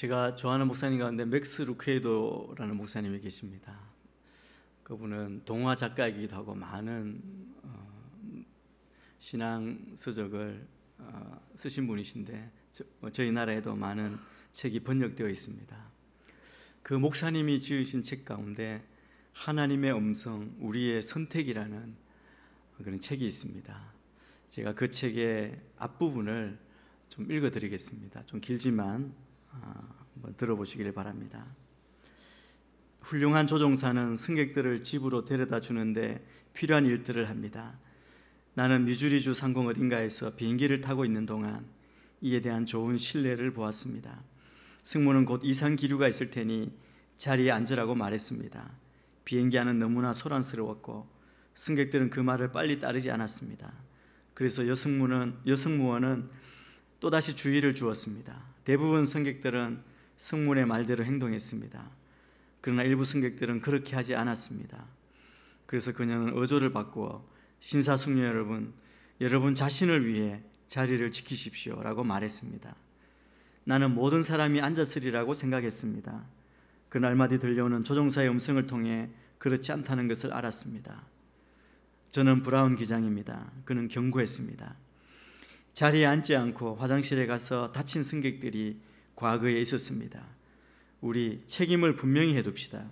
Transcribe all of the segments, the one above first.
제가 좋아하는 목사님 가운데 맥스 루케이도라는 목사님이 계십니다. 그분은 동화 작가이기도 하고 많은 어, 신앙 서적을 어, 쓰신 분이신데 저, 뭐 희 나라에도 많은 책이 번역되어 있습니다. 그 목사님이 지으신 책 가운데 하나님의 음성, 우리의 선택이라는 그런 책이 있습니다. 제가 그 책의 앞부분을 좀 읽어드리겠습니다. 좀 길지만 아, 한번 들어보시길 바랍니다. 훌륭한 조종사는 승객들을 집으로 데려다 주는데 필요한 일들을 합니다. 나는 미주리주 상공 어딘가에서 비행기를 타고 있는 동안 이에 대한 좋은 신뢰를 보았습니다. 승무는 곧 이상 기류가 있을 테니 자리에 앉으라고 말했습니다. 비행기 안은 너무나 소란스러웠고 승객들은 그 말을 빨리 따르지 않았습니다. 그래서 여승무는 여승무원은 또다시 주의를 주었습니다. 대부분 성객들은 성문의 말대로 행동했습니다. 그러나 일부 성객들은 그렇게 하지 않았습니다. 그래서 그녀는 어조를 바꾸어 신사숙녀 여러분, 여러분 자신을 위해 자리를 지키십시오라고 말했습니다. 나는 모든 사람이 앉았으리라고 생각했습니다. 그날마디 들려오는 조종사의 음성을 통해 그렇지 않다는 것을 알았습니다. 저는 브라운 기장입니다. 그는 경고했습니다. 자리에 앉지 않고 화장실에 가서 다친 승객들이 과거에 있었습니다. 우리 책임을 분명히 해둡시다.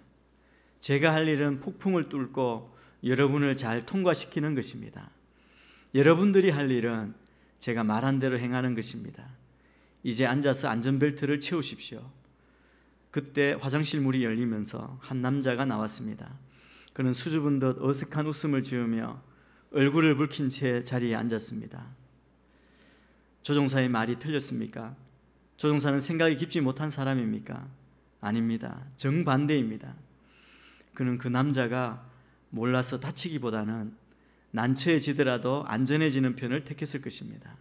제가 할 일은 폭풍을 뚫고 여러분을 잘 통과시키는 것입니다. 여러분들이 할 일은 제가 말한 대로 행하는 것입니다. 이제 앉아서 안전벨트를 채우십시오. 그때 화장실 문이 열리면서 한 남자가 나왔습니다. 그는 수줍은 듯 어색한 웃음을 지으며 얼굴을 붉힌 채 자리에 앉았습니다. 조종사의 말이 틀렸습니까? 조종사는 생각이 깊지 못한 사람입니까? 아닙니다. 정반대입니다. 그는 그 남자가 몰라서 다치기보다는 난처해지더라도 안전해지는 편을 택했을 것입니다.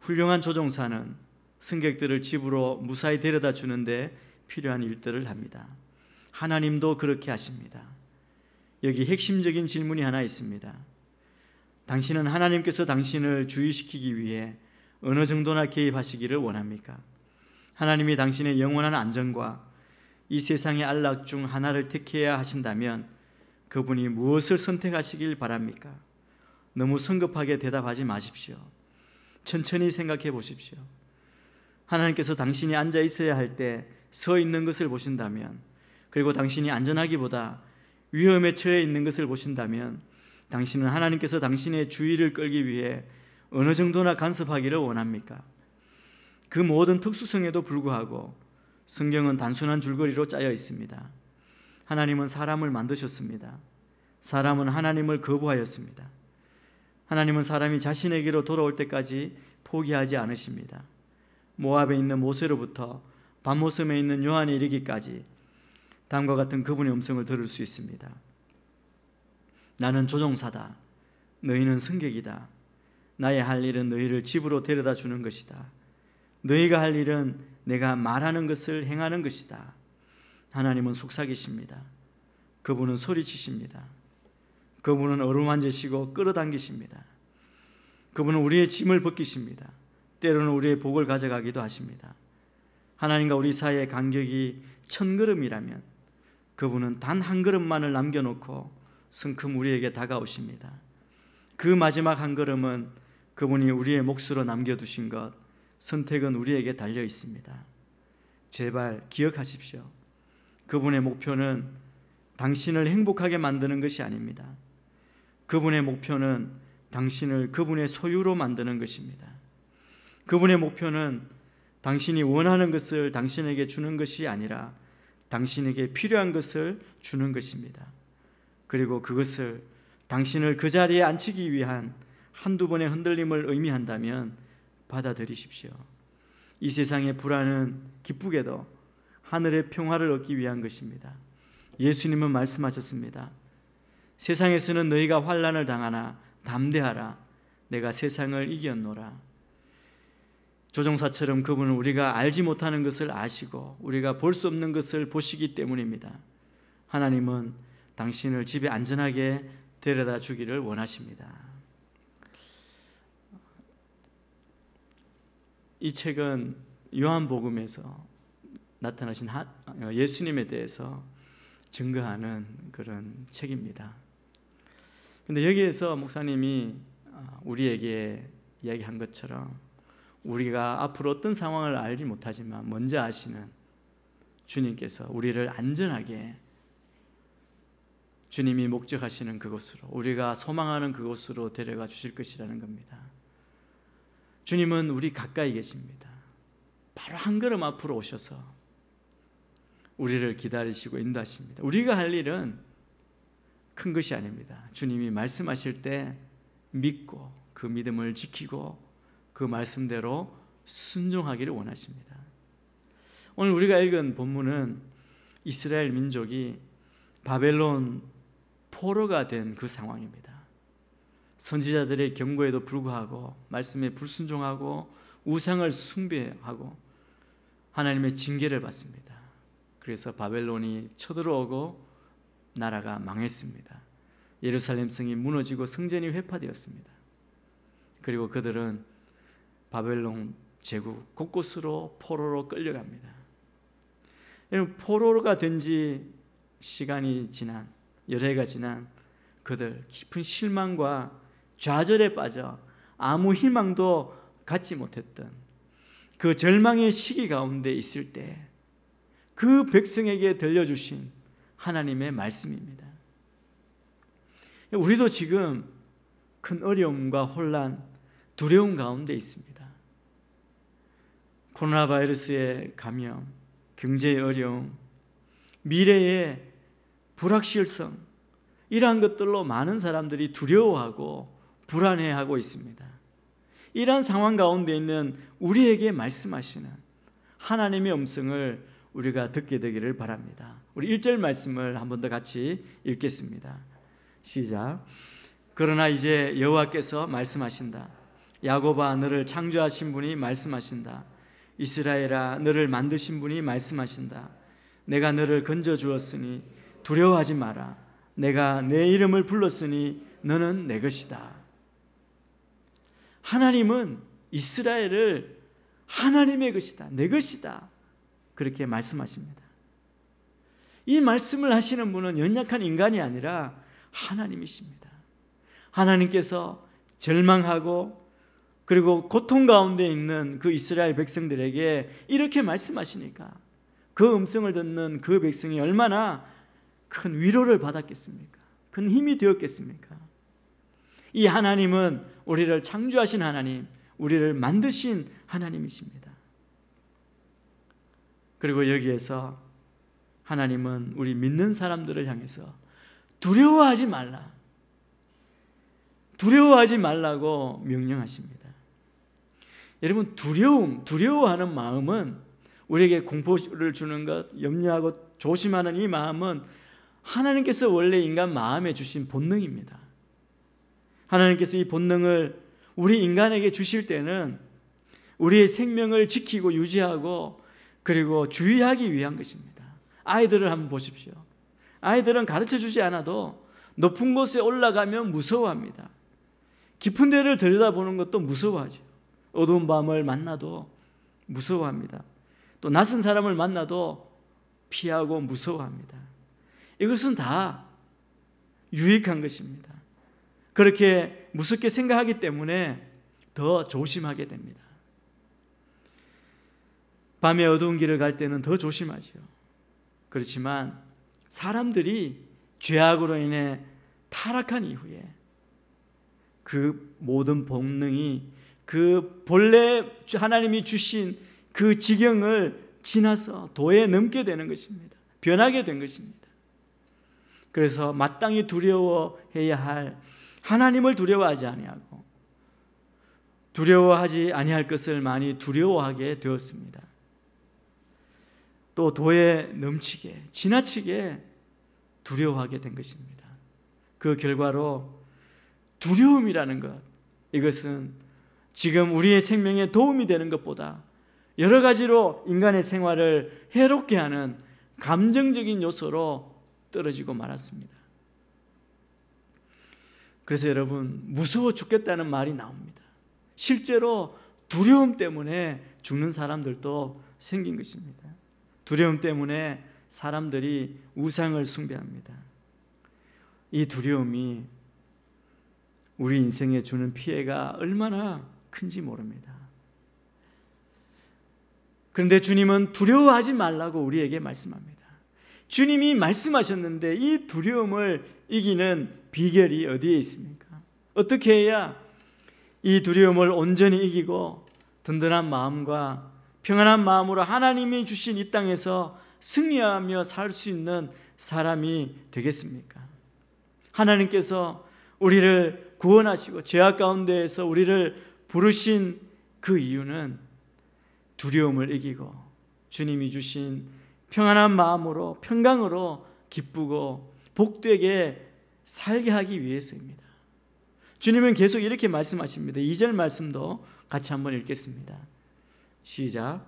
훌륭한 조종사는 승객들을 집으로 무사히 데려다 주는데 필요한 일들을 합니다. 하나님도 그렇게 하십니다. 여기 핵심적인 질문이 하나 있습니다. 당신은 하나님께서 당신을 주의시키기 위해 어느 정도나 개입하시기를 원합니까? 하나님이 당신의 영원한 안전과 이 세상의 안락 중 하나를 택해야 하신다면 그분이 무엇을 선택하시길 바랍니까? 너무 성급하게 대답하지 마십시오. 천천히 생각해 보십시오. 하나님께서 당신이 앉아 있어야 할 때 서 있는 것을 보신다면 그리고 당신이 안전하기보다 위험에 처해 있는 것을 보신다면 당신은 하나님께서 당신의 주의를 끌기 위해 어느 정도나 간섭하기를 원합니까? 그 모든 특수성에도 불구하고 성경은 단순한 줄거리로 짜여 있습니다. 하나님은 사람을 만드셨습니다. 사람은 하나님을 거부하였습니다. 하나님은 사람이 자신에게로 돌아올 때까지 포기하지 않으십니다. 모압에 있는 모세로부터 반모섬에 있는 요한에 이르기까지 다음과 같은 그분의 음성을 들을 수 있습니다. 나는 조종사다. 너희는 승객이다. 나의 할 일은 너희를 집으로 데려다 주는 것이다. 너희가 할 일은 내가 말하는 것을 행하는 것이다. 하나님은 속삭이십니다. 그분은 소리치십니다. 그분은 어루만지시고 끌어당기십니다. 그분은 우리의 짐을 벗기십니다. 때로는 우리의 복을 가져가기도 하십니다. 하나님과 우리 사이의 간격이 천 걸음이라면 그분은 단 한 걸음만을 남겨놓고 성큼 우리에게 다가오십니다. 그 마지막 한 걸음은 그분이 우리의 몫으로 남겨두신 것, 선택은 우리에게 달려 있습니다. 제발 기억하십시오. 그분의 목표는 당신을 행복하게 만드는 것이 아닙니다. 그분의 목표는 당신을 그분의 소유로 만드는 것입니다. 그분의 목표는 당신이 원하는 것을 당신에게 주는 것이 아니라 당신에게 필요한 것을 주는 것입니다. 그리고 그것을 당신을 그 자리에 앉히기 위한 한두 번의 흔들림을 의미한다면 받아들이십시오. 이 세상의 불안은 기쁘게도 하늘의 평화를 얻기 위한 것입니다. 예수님은 말씀하셨습니다. 세상에서는 너희가 환란을 당하나 담대하라. 내가 세상을 이겼노라. 조종사처럼 그분은 우리가 알지 못하는 것을 아시고 우리가 볼 수 없는 것을 보시기 때문입니다. 하나님은 당신을 집에 안전하게 데려다 주기를 원하십니다. 이 책은 요한복음에서 나타나신 어, 예수님에 대해서 증거하는 그런 책입니다. 근데 여기에서 목사님이 어, 우리에게 이야기한 것처럼 우리가 앞으로 어떤 상황을 알지 못하지만 먼저 아시는 주님께서 우리를 안전하게 주님이 목적하시는 그곳으로 우리가 소망하는 그곳으로 데려가 주실 것이라는 겁니다. 주님은 우리 가까이 계십니다. 바로 한 걸음 앞으로 오셔서 우리를 기다리시고 인도하십니다. 우리가 할 일은 큰 것이 아닙니다. 주님이 말씀하실 때 믿고 그 믿음을 지키고 그 말씀대로 순종하기를 원하십니다. 오늘 우리가 읽은 본문은 이스라엘 민족이 바벨론 포로가 된 그 상황입니다. 선지자들의 경고에도 불구하고 말씀에 불순종하고 우상을 숭배하고 하나님의 징계를 받습니다. 그래서 바벨론이 쳐들어오고 나라가 망했습니다. 예루살렘 성이 무너지고 성전이 회파되었습니다. 그리고 그들은 바벨론 제국 곳곳으로 포로로 끌려갑니다. 포로가 된 지 시간이 지난 열애가 지난 그들 깊은 실망과 좌절에 빠져 아무 희망도 갖지 못했던 그 절망의 시기 가운데 있을 때 그 백성에게 들려주신 하나님의 말씀입니다. 우리도 지금 큰 어려움과 혼란, 두려움 가운데 있습니다. 코로나 바이러스의 감염, 경제의 어려움, 미래의 불확실성 이러한 것들로 많은 사람들이 두려워하고 불안해하고 있습니다. 이러한 상황 가운데 있는 우리에게 말씀하시는 하나님의 음성을 우리가 듣게 되기를 바랍니다. 우리 1절 말씀을 한 번 더 같이 읽겠습니다. 시작. 그러나 이제 여호와께서 말씀하신다. 야고바 너를 창조하신 분이 말씀하신다. 이스라엘아 너를 만드신 분이 말씀하신다. 내가 너를 건져 주었으니 두려워하지 마라. 내가 내 이름을 불렀으니 너는 내 것이다. 하나님은 이스라엘을 하나님의 것이다. 내 것이다. 그렇게 말씀하십니다. 이 말씀을 하시는 분은 연약한 인간이 아니라 하나님이십니다. 하나님께서 절망하고 그리고 고통 가운데 있는 그 이스라엘 백성들에게 이렇게 말씀하시니까 그 음성을 듣는 그 백성이 얼마나 큰 위로를 받았겠습니까? 큰 힘이 되었겠습니까? 이 하나님은 우리를 창조하신 하나님, 우리를 만드신 하나님이십니다. 그리고 여기에서 하나님은 우리 믿는 사람들을 향해서 두려워하지 말라. 두려워하지 말라고 명령하십니다. 여러분, 두려움, 두려워하는 마음은 우리에게 공포를 주는 것, 염려하고 조심하는 이 마음은 하나님께서 원래 인간 마음에 주신 본능입니다. 하나님께서 이 본능을 우리 인간에게 주실 때는 우리의 생명을 지키고 유지하고 그리고 주의하기 위한 것입니다. 아이들을 한번 보십시오. 아이들은 가르쳐 주지 않아도 높은 곳에 올라가면 무서워합니다. 깊은 데를 들여다보는 것도 무서워하죠. 어두운 밤을 만나도 무서워합니다. 또 낯선 사람을 만나도 피하고 무서워합니다. 이것은 다 유익한 것입니다. 그렇게 무섭게 생각하기 때문에 더 조심하게 됩니다. 밤에 어두운 길을 갈 때는 더 조심하죠. 그렇지만 사람들이 죄악으로 인해 타락한 이후에 그 모든 본능이 그 본래 하나님이 주신 그 지경을 지나서 도에 넘게 되는 것입니다. 변하게 된 것입니다. 그래서 마땅히 두려워해야 할 하나님을 두려워하지 아니하고 두려워하지 아니할 것을 많이 두려워하게 되었습니다. 또 도에 넘치게 지나치게 두려워하게 된 것입니다. 그 결과로 두려움이라는 것 이것은 지금 우리의 생명에 도움이 되는 것보다 여러 가지로 인간의 생활을 해롭게 하는 감정적인 요소로 떨어지고 말았습니다. 그래서 여러분 무서워 죽겠다는 말이 나옵니다. 실제로 두려움 때문에 죽는 사람들도 생긴 것입니다. 두려움 때문에 사람들이 우상을 숭배합니다. 이 두려움이 우리 인생에 주는 피해가 얼마나 큰지 모릅니다. 그런데 주님은 두려워하지 말라고 우리에게 말씀합니다. 주님이 말씀하셨는데 이 두려움을 이기는 비결이 어디에 있습니까? 어떻게 해야 이 두려움을 온전히 이기고 든든한 마음과 평안한 마음으로 하나님이 주신 이 땅에서 승리하며 살 수 있는 사람이 되겠습니까? 하나님께서 우리를 구원하시고 죄악 가운데에서 우리를 부르신 그 이유는 두려움을 이기고 주님이 주신 평안한 마음으로 평강으로 기쁘고 복되게 살게 하기 위해서입니다. 주님은 계속 이렇게 말씀하십니다. 2절 말씀도 같이 한번 읽겠습니다. 시작.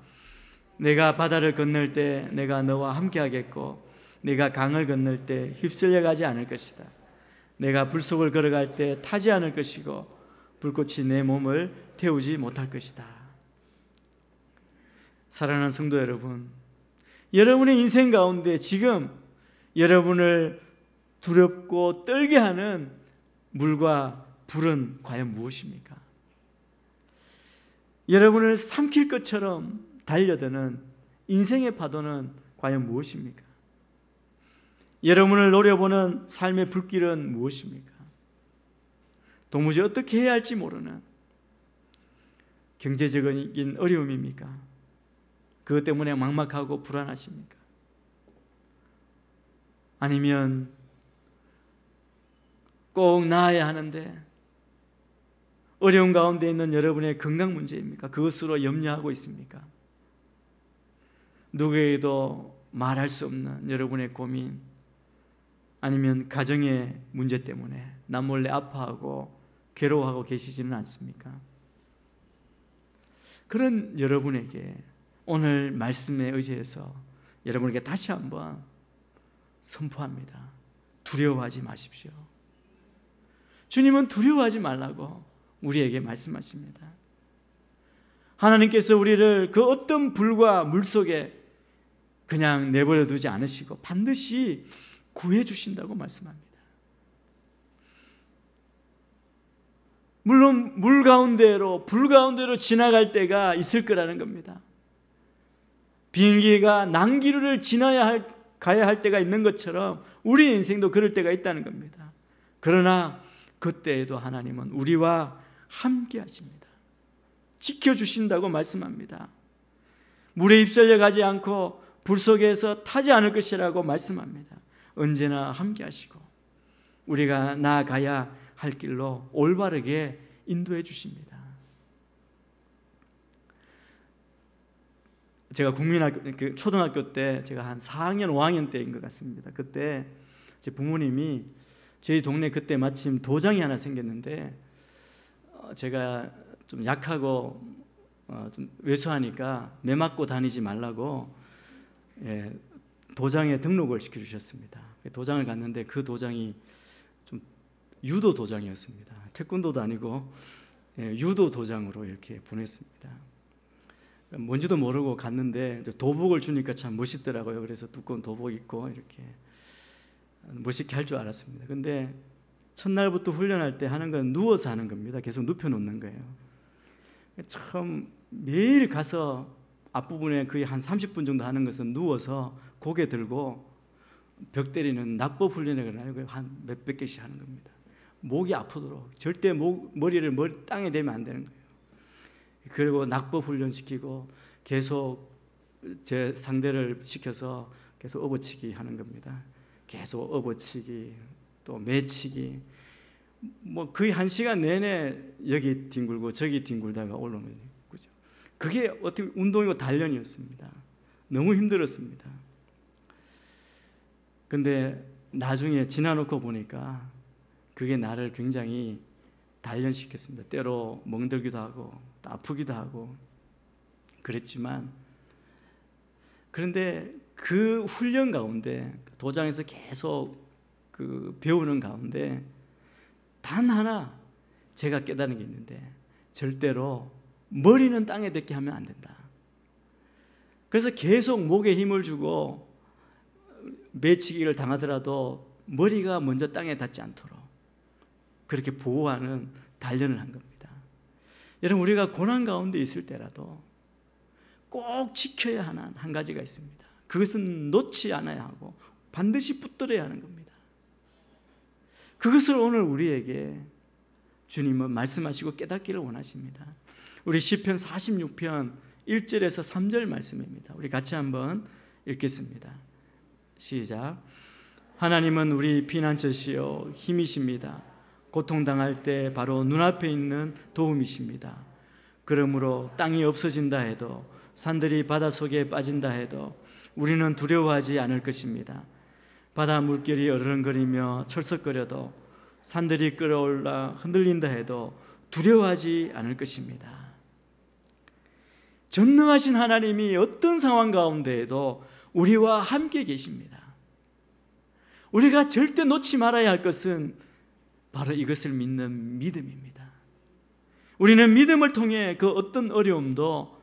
내가 바다를 건널 때 내가 너와 함께 하겠고 내가 강을 건널 때 휩쓸려 가지 않을 것이다. 내가 불 속을 걸어갈 때 타지 않을 것이고 불꽃이 내 몸을 태우지 못할 것이다. 사랑하는 성도 여러분, 여러분의 인생 가운데 지금 여러분을 두렵고 떨게 하는 물과 불은 과연 무엇입니까? 여러분을 삼킬 것처럼 달려드는 인생의 파도는 과연 무엇입니까? 여러분을 노려보는 삶의 불길은 무엇입니까? 도무지 어떻게 해야 할지 모르는 경제적인 어려움입니까? 그것 때문에 막막하고 불안하십니까? 아니면 꼭 나아야 하는데 어려운 가운데 있는 여러분의 건강 문제입니까? 그것으로 염려하고 있습니까? 누구에게도 말할 수 없는 여러분의 고민 아니면 가정의 문제 때문에 남몰래 아파하고 괴로워하고 계시지는 않습니까? 그런 여러분에게 오늘 말씀에 의지해서 여러분에게 다시 한번 선포합니다. 두려워하지 마십시오. 주님은 두려워하지 말라고 우리에게 말씀하십니다. 하나님께서 우리를 그 어떤 불과 물 속에 그냥 내버려 두지 않으시고 반드시 구해 주신다고 말씀합니다. 물론 물 가운데로 불 가운데로 지나갈 때가 있을 거라는 겁니다. 비행기가 난기류를 지나야 할, 가야 할 때가 있는 것처럼 우리 인생도 그럴 때가 있다는 겁니다. 그러나 그때에도 하나님은 우리와 함께 하십니다. 지켜주신다고 말씀합니다. 물에 입설려 가지 않고 불 속에서 타지 않을 것이라고 말씀합니다. 언제나 함께 하시고 우리가 나아가야 할 길로 올바르게 인도해 주십니다. 제가 국민학교 그 초등학교 때 제가 한 4학년 5학년 때인 것 같습니다. 그때 제 부모님이 저희 동네 그때 마침 도장이 하나 생겼는데 어, 제가 좀 약하고 어, 좀 외소하니까 매 맞고 다니지 말라고 예, 도장에 등록을 시켜주셨습니다. 도장을 갔는데 그 도장이 좀 유도 도장이었습니다. 태권도도 아니고 예, 유도 도장으로 이렇게 보냈습니다. 뭔지도 모르고 갔는데 도복을 주니까 참 멋있더라고요. 그래서 두꺼운 도복 입고 이렇게 멋있게 할 줄 알았습니다. 근데 첫날부터 훈련할 때 하는 건 누워서 하는 겁니다. 계속 눕혀 놓는 거예요. 처음 매일 가서 앞부분에 거의 한 30분 정도 하는 것은 누워서 고개 들고 벽 때리는 낙법 훈련을 하고 한 몇백 개씩 하는 겁니다. 목이 아프도록 절대 목, 머리를 머리 땅에 대면 안 되는 거예요. 그리고 낙법 훈련시키고 계속 제 상대를 시켜서 계속 업어치기 하는 겁니다. 계속 업어치기 또 매치기 뭐 거의 한 시간 내내 여기 뒹굴고 저기 뒹굴다가 올라오는 거죠. 그게 어떻게 운동이고 단련이었습니다. 너무 힘들었습니다. 근데 나중에 지나놓고 보니까 그게 나를 굉장히 단련시켰습니다. 때로 멍들기도 하고 아프기도 하고 그랬지만 그런데 그 훈련 가운데 도장에서 계속 그 배우는 가운데 단 하나 제가 깨달은 게 있는데 절대로 머리는 땅에 닿게 하면 안 된다. 그래서 계속 목에 힘을 주고 매치기를 당하더라도 머리가 먼저 땅에 닿지 않도록 그렇게 보호하는 단련을 한 겁니다. 여러분 우리가 고난 가운데 있을 때라도 꼭 지켜야 하는 한 가지가 있습니다. 그것은 놓지 않아야 하고 반드시 붙들어야 하는 겁니다. 그것을 오늘 우리에게 주님은 말씀하시고 깨닫기를 원하십니다. 우리 시편 46편 1절에서 3절 말씀입니다. 우리 같이 한번 읽겠습니다. 시작. 하나님은 우리 피난처시요 힘이십니다. 고통당할 때 바로 눈앞에 있는 도움이십니다. 그러므로 땅이 없어진다 해도 산들이 바다 속에 빠진다 해도 우리는 두려워하지 않을 것입니다. 바다 물결이 어른거리며 철썩거려도 산들이 끌어올라 흔들린다 해도 두려워하지 않을 것입니다. 전능하신 하나님이 어떤 상황 가운데에도 우리와 함께 계십니다. 우리가 절대 놓지 말아야 할 것은 바로 이것을 믿는 믿음입니다. 우리는 믿음을 통해 그 어떤 어려움도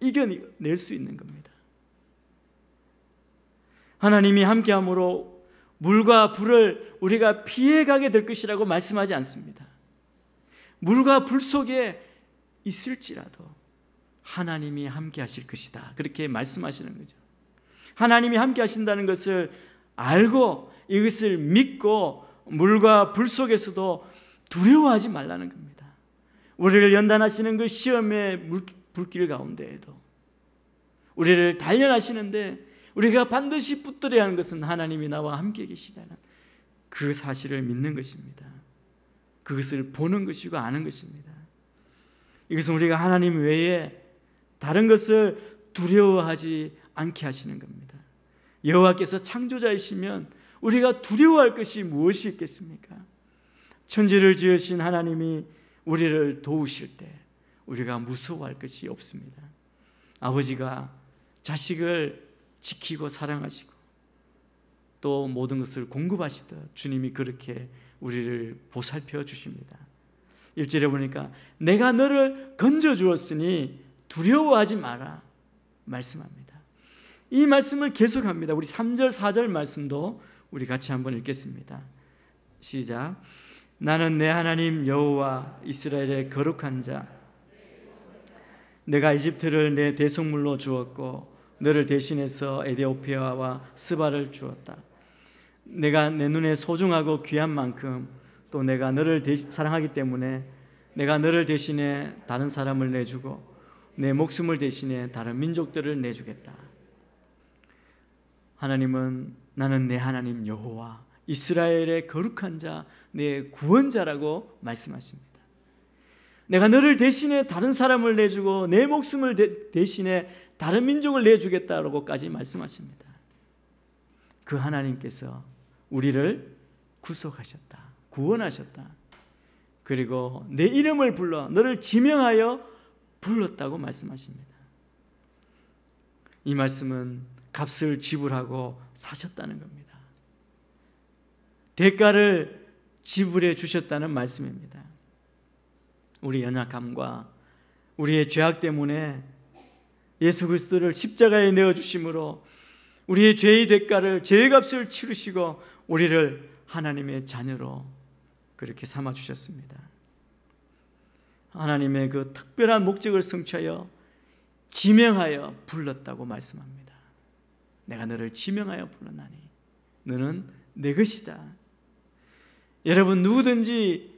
이겨낼 수 있는 겁니다. 하나님이 함께함으로 물과 불을 우리가 피해가게 될 것이라고 말씀하지 않습니다. 물과 불 속에 있을지라도 하나님이 함께 하실 것이다. 그렇게 말씀하시는 거죠. 하나님이 함께 하신다는 것을 알고 이것을 믿고 물과 불 속에서도 두려워하지 말라는 겁니다. 우리를 연단하시는 그 시험의 물길 가운데에도 우리를 단련하시는데 우리가 반드시 붙들어야 하는 것은 하나님이 나와 함께 계시다는 그 사실을 믿는 것입니다. 그것을 보는 것이고 아는 것입니다. 이것은 우리가 하나님 외에 다른 것을 두려워하지 않게 하시는 겁니다. 여호와께서 창조자이시면 우리가 두려워할 것이 무엇이 있겠습니까? 천지를 지으신 하나님이 우리를 도우실 때 우리가 무서워할 것이 없습니다. 아버지가 자식을 지키고 사랑하시고 또 모든 것을 공급하시듯 주님이 그렇게 우리를 보살펴 주십니다. 일절에 보니까 내가 너를 건져 주었으니 두려워하지 마라 말씀합니다. 이 말씀을 계속합니다. 우리 3절 4절 말씀도 우리 같이 한번 읽겠습니다. 시작. 나는 내 하나님 여호와 이스라엘의 거룩한 자. 내가 이집트를 내 대속물로 주었고 너를 대신해서 에디오피아와 스바를 주었다. 내가 내 눈에 소중하고 귀한 만큼 또 내가 너를 대시, 사랑하기 때문에 내가 너를 대신해 다른 사람을 내주고 내 목숨을 대신해 다른 민족들을 내주겠다. 하나님은 나는 내 하나님 여호와 이스라엘의 거룩한 자, 내 구원자라고 말씀하십니다. 내가 너를 대신해 다른 사람을 내주고 내 목숨을 대, 신해 다른 민족을 내주겠다라고까지 말씀하십니다. 그 하나님께서 우리를 구속하셨다. 구원하셨다. 그리고 내 이름을 불러 너를 지명하여 불렀다고 말씀하십니다. 이 말씀은 값을 지불하고 사셨다는 겁니다. 대가를 지불해 주셨다는 말씀입니다. 우리 연약함과 우리의 죄악 때문에 예수 그리스도를 십자가에 내어 주심으로 우리의 죄의 대가를 죄의 값을 치르시고 우리를 하나님의 자녀로 그렇게 삼아 주셨습니다. 하나님의 그 특별한 목적을 성취하여 지명하여 불렀다고 말씀합니다. 내가 너를 지명하여 불렀나니 너는 내 것이다. 여러분 누구든지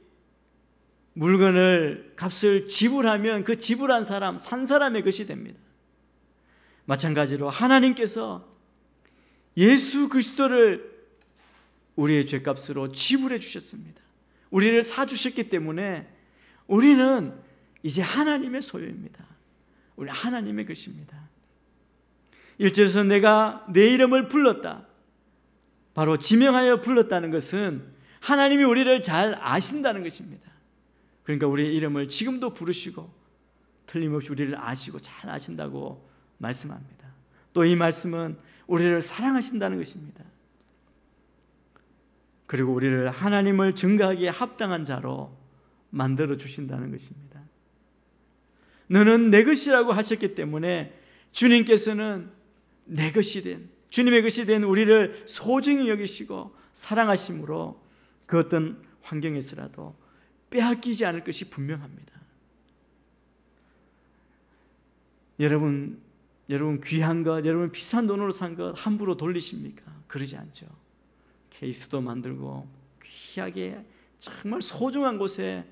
물건을 값을 지불하면 그 지불한 사람 산 사람의 것이 됩니다. 마찬가지로 하나님께서 예수 그리스도를 우리의 죄값으로 지불해 주셨습니다. 우리를 사 주셨기 때문에 우리는 이제 하나님의 소유입니다. 우리 하나님의 것입니다. 일절에서 내가 내 이름을 불렀다. 바로 지명하여 불렀다는 것은 하나님이 우리를 잘 아신다는 것입니다. 그러니까 우리의 이름을 지금도 부르시고 틀림없이 우리를 아시고 잘 아신다고 말씀합니다. 또 이 말씀은 우리를 사랑하신다는 것입니다. 그리고 우리를 하나님을 증가하기에 합당한 자로 만들어 주신다는 것입니다. 너는 내 것이라고 하셨기 때문에 주님께서는 내 것이 된 주님의 것이 된 우리를 소중히 여기시고 사랑하심으로 그 어떤 환경에서라도 빼앗기지 않을 것이 분명합니다. 여러분 여러분 귀한 것, 여러분 비싼 돈으로 산 것 함부로 돌리십니까? 그러지 않죠. 케이스도 만들고 귀하게 정말 소중한 곳에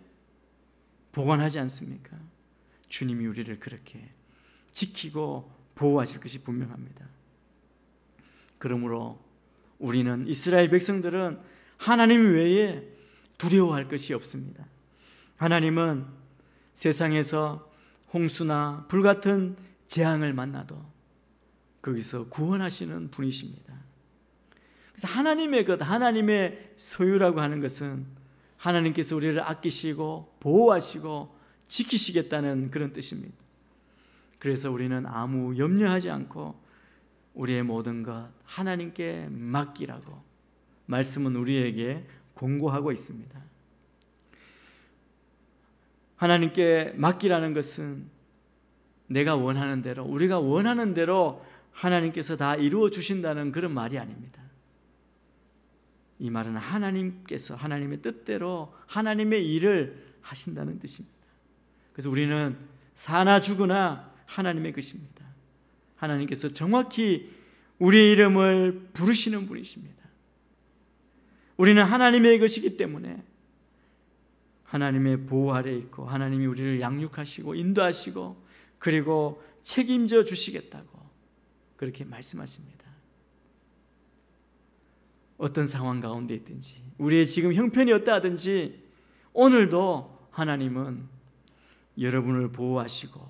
보관하지 않습니까? 주님이 우리를 그렇게 지키고 보호하실 것이 분명합니다. 그러므로 우리는 이스라엘 백성들은 하나님 외에 두려워할 것이 없습니다. 하나님은 세상에서 홍수나 불 같은 재앙을 만나도 거기서 구원하시는 분이십니다. 그래서 하나님의 것, 하나님의 소유라고 하는 것은 하나님께서 우리를 아끼시고 보호하시고 지키시겠다는 그런 뜻입니다. 그래서 우리는 아무 염려하지 않고 우리의 모든 것 하나님께 맡기라고 말씀은 우리에게 공고하고 있습니다. 하나님께 맡기라는 것은 내가 원하는 대로 우리가 원하는 대로 하나님께서 다 이루어 주신다는 그런 말이 아닙니다. 이 말은 하나님께서 하나님의 뜻대로 하나님의 일을 하신다는 뜻입니다. 그래서 우리는 사나 죽으나 하나님의 것입니다. 하나님께서 정확히 우리의 이름을 부르시는 분이십니다. 우리는 하나님의 것이기 때문에 하나님의 보호 아래 있고 하나님이 우리를 양육하시고 인도하시고 그리고 책임져 주시겠다고 그렇게 말씀하십니다. 어떤 상황 가운데 있든지 우리의 지금 형편이 어떠하든지 오늘도 하나님은 여러분을 보호하시고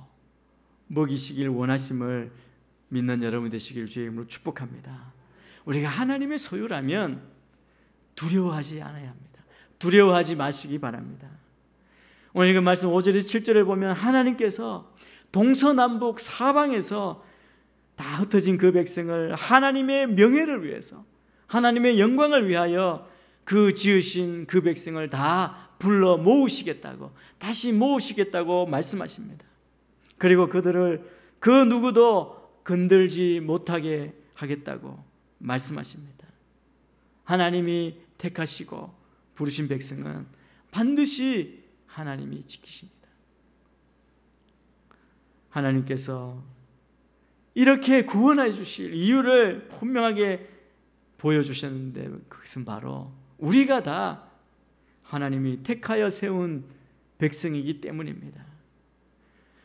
먹이시길 원하심을 믿는 여러분 되시길 주의 이름으로 축복합니다. 우리가 하나님의 소유라면 두려워하지 않아야 합니다. 두려워하지 마시기 바랍니다. 오늘 그 말씀 5절에서 7절을 보면 하나님께서 동서남북 사방에서 다 흩어진 그 백성을 하나님의 명예를 위해서 하나님의 영광을 위하여 그 지으신 그 백성을 다 불러 모으시겠다고 다시 모으시겠다고 말씀하십니다. 그리고 그들을 그 누구도 건들지 못하게 하겠다고 말씀하십니다. 하나님이 택하시고 부르신 백성은 반드시 하나님이 지키십니다. 하나님께서 이렇게 구원해 주실 이유를 분명하게 보여주셨는데 그것은 바로 우리가 다 하나님이 택하여 세운 백성이기 때문입니다.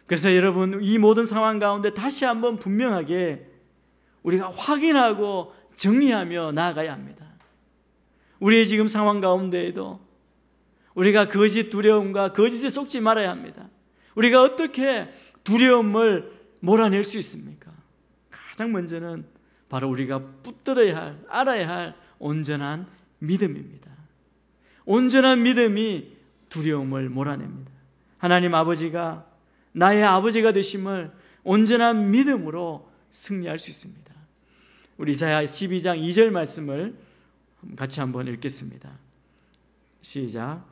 그래서 여러분 이 모든 상황 가운데 다시 한번 분명하게 우리가 확인하고 정리하며 나아가야 합니다. 우리의 지금 상황 가운데에도 우리가 거짓 두려움과 거짓에 속지 말아야 합니다. 우리가 어떻게 두려움을 몰아낼 수 있습니까? 가장 먼저는 바로 우리가 붙들어야 할, 알아야 할 온전한 믿음입니다. 온전한 믿음이 두려움을 몰아냅니다. 하나님 아버지가 나의 아버지가 되심을 온전한 믿음으로 승리할 수 있습니다. 우리 이사야 12장 2절 말씀을 같이 한번 읽겠습니다. 시작.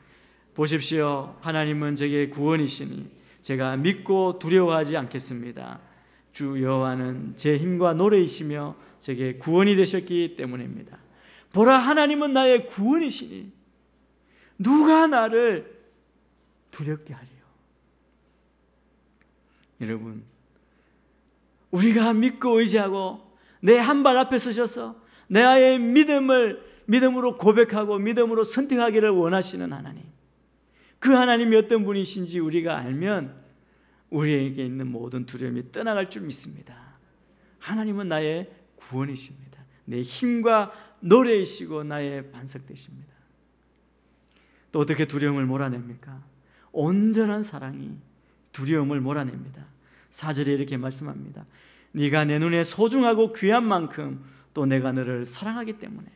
보십시오. 하나님은 제게 구원이시니 제가 믿고 두려워하지 않겠습니다. 주 여호와는 제 힘과 노래이시며 제게 구원이 되셨기 때문입니다. 보라 하나님은 나의 구원이시니 누가 나를 두렵게 하리요. 여러분 우리가 믿고 의지하고 내 한 발 앞에 서셔서 내 아의 믿음을 믿음으로 고백하고 믿음으로 선택하기를 원하시는 하나님. 그 하나님이 어떤 분이신지 우리가 알면 우리에게 있는 모든 두려움이 떠나갈 줄 믿습니다. 하나님은 나의 구원이십니다. 내 힘과 노래이시고 나의 반석 되십니다. 또 어떻게 두려움을 몰아냅니까? 온전한 사랑이 두려움을 몰아냅니다. 사절에 이렇게 말씀합니다. 네가 내 눈에 소중하고 귀한 만큼 또 내가 너를 사랑하기 때문에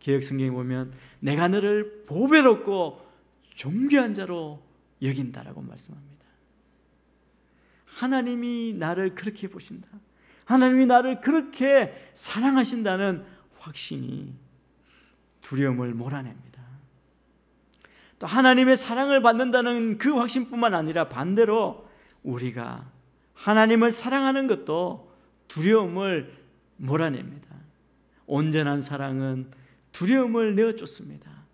개혁 성경에 보면 내가 너를 보배롭고 존귀한 자로 여긴다라고 말씀합니다. 하나님이 나를 그렇게 보신다. 하나님이 나를 그렇게 사랑하신다는 확신이 두려움을 몰아냅니다. 또 하나님의 사랑을 받는다는 그 확신뿐만 아니라 반대로 우리가 하나님을 사랑하는 것도 두려움을 몰아냅니다. 온전한 사랑은 두려움을 내어줬습니다.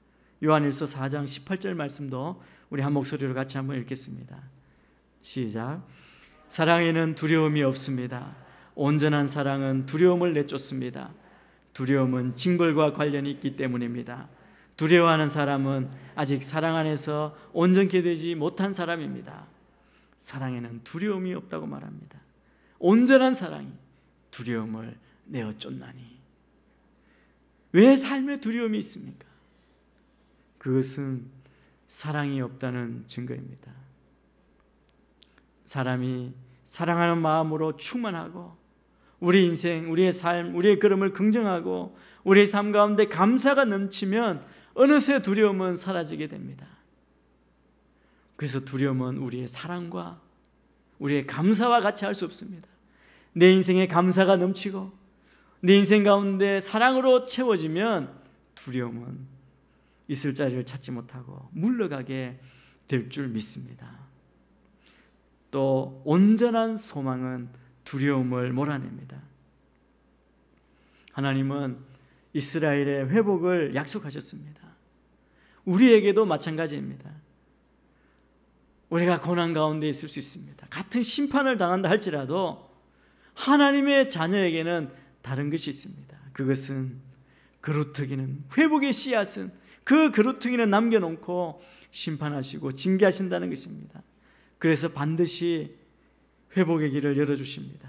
요한일서 4장 18절 말씀도 우리 한 목소리로 같이 한번 읽겠습니다. 시작. 사랑에는 두려움이 없습니다. 온전한 사랑은 두려움을 내쫓습니다. 두려움은 징벌과 관련이 있기 때문입니다. 두려워하는 사람은 아직 사랑 안에서 온전케 되지 못한 사람입니다. 사랑에는 두려움이 없다고 말합니다. 온전한 사랑이 두려움을 내어 쫓나니. 왜 삶에 두려움이 있습니까? 그것은 사랑이 없다는 증거입니다. 사람이 사랑하는 마음으로 충만하고 우리 인생, 우리의 삶, 우리의 걸음을 긍정하고 우리의 삶 가운데 감사가 넘치면 어느새 두려움은 사라지게 됩니다. 그래서 두려움은 우리의 사랑과 우리의 감사와 같이 할 수 없습니다. 내 인생에 감사가 넘치고 내 인생 가운데 사랑으로 채워지면 두려움은 있을 자리를 찾지 못하고 물러가게 될 줄 믿습니다. 또 온전한 소망은 두려움을 몰아냅니다. 하나님은 이스라엘의 회복을 약속하셨습니다. 우리에게도 마찬가지입니다. 우리가 고난 가운데 있을 수 있습니다. 같은 심판을 당한다 할지라도 하나님의 자녀에게는 다른 것이 있습니다. 그것은 그루터기는 회복의 씨앗은 그 그루퉁이는 남겨놓고 심판하시고 징계하신다는 것입니다. 그래서 반드시 회복의 길을 열어주십니다.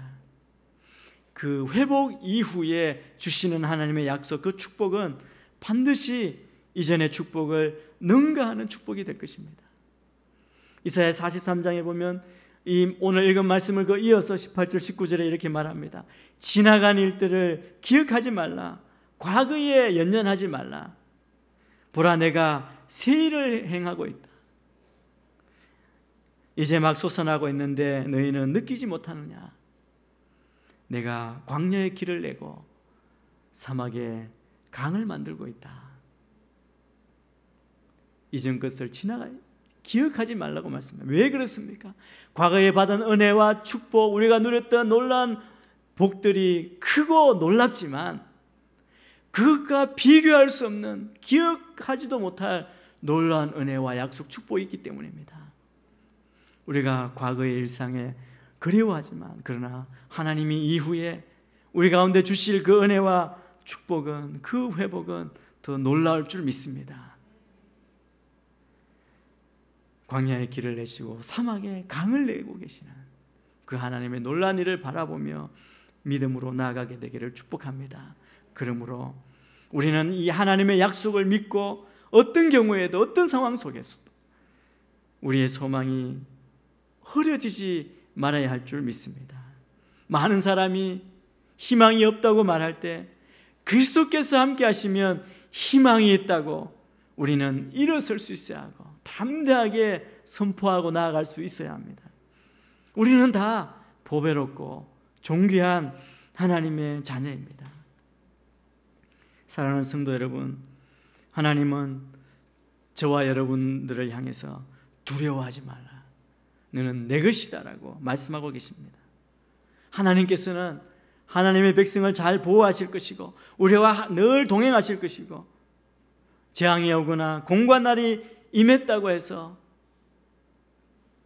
그 회복 이후에 주시는 하나님의 약속, 그 축복은 반드시 이전의 축복을 능가하는 축복이 될 것입니다. 이사야 43장에 보면 이 오늘 읽은 말씀을 그 이어서 18절 19절에 이렇게 말합니다. 지나간 일들을 기억하지 말라. 과거에 연연하지 말라. 보라 내가 세 일을 행하고 있다. 이제 막 솟아나고 있는데 너희는 느끼지 못하느냐? 내가 광야의 길을 내고 사막에 강을 만들고 있다. 이전 것을 지나가 기억하지 말라고 말씀해요. 왜 그렇습니까? 과거에 받은 은혜와 축복, 우리가 누렸던 놀란 복들이 크고 놀랍지만 그것과 비교할 수 없는 기억하지도 못할 놀라운 은혜와 약속 축복이 있기 때문입니다. 우리가 과거의 일상에 그리워하지만 그러나 하나님이 이후에 우리 가운데 주실 그 은혜와 축복은 그 회복은 더 놀라울 줄 믿습니다. 광야의 길을 내시고 사막에 강을 내고 계시는 그 하나님의 놀란 일을 바라보며 믿음으로 나아가게 되기를 축복합니다. 그러므로 우리는 이 하나님의 약속을 믿고 어떤 경우에도 어떤 상황 속에서도 우리의 소망이 흐려지지 말아야 할 줄 믿습니다. 많은 사람이 희망이 없다고 말할 때 그리스도께서 함께 하시면 희망이 있다고 우리는 일어설 수 있어야 하고 담대하게 선포하고 나아갈 수 있어야 합니다. 우리는 다 보배롭고 존귀한 하나님의 자녀입니다. 사랑하는 성도 여러분, 하나님은 저와 여러분들을 향해서 두려워하지 말라. 너는 내 것이다라고 말씀하고 계십니다. 하나님께서는 하나님의 백성을 잘 보호하실 것이고 우리와 늘 동행하실 것이고 재앙이 오거나 공과 날이 임했다고 해서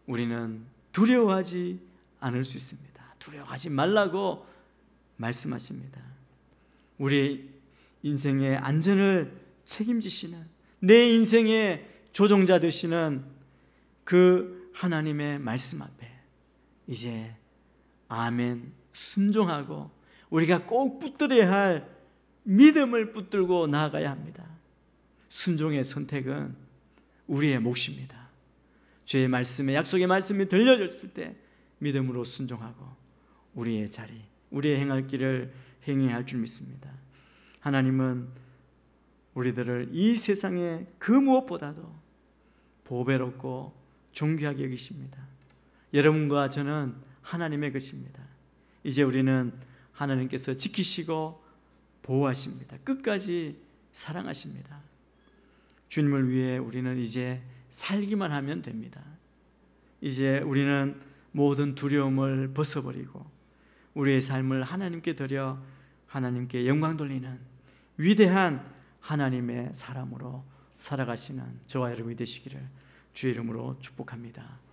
우리는 두려워하지 않을 수 있습니다. 두려워하지 말라고 말씀하십니다. 우리 인생의 안전을 책임지시는 내 인생의 조종자 되시는 그 하나님의 말씀 앞에 이제 아멘 순종하고 우리가 꼭 붙들어야 할 믿음을 붙들고 나아가야 합니다. 순종의 선택은 우리의 몫입니다. 주의 말씀에 약속의 말씀이 들려졌을 때 믿음으로 순종하고 우리의 자리, 우리의 행할 길을 행해야 할 줄 믿습니다. 하나님은 우리들을 이세상에그 무엇보다도 보배롭고 존귀하게 여기십니다. 여러분과 저는 하나님의 것입니다. 이제 우리는 하나님께서 지키시고 보호하십니다. 끝까지 사랑하십니다. 주님을 위해 우리는 이제 살기만 하면 됩니다. 이제 우리는 모든 두려움을 벗어버리고 우리의 삶을 하나님께 드려 하나님께 영광 돌리는 위대한 하나님의 사람으로 살아가시는 저와 여러분이 되시기를 주의 이름으로 축복합니다.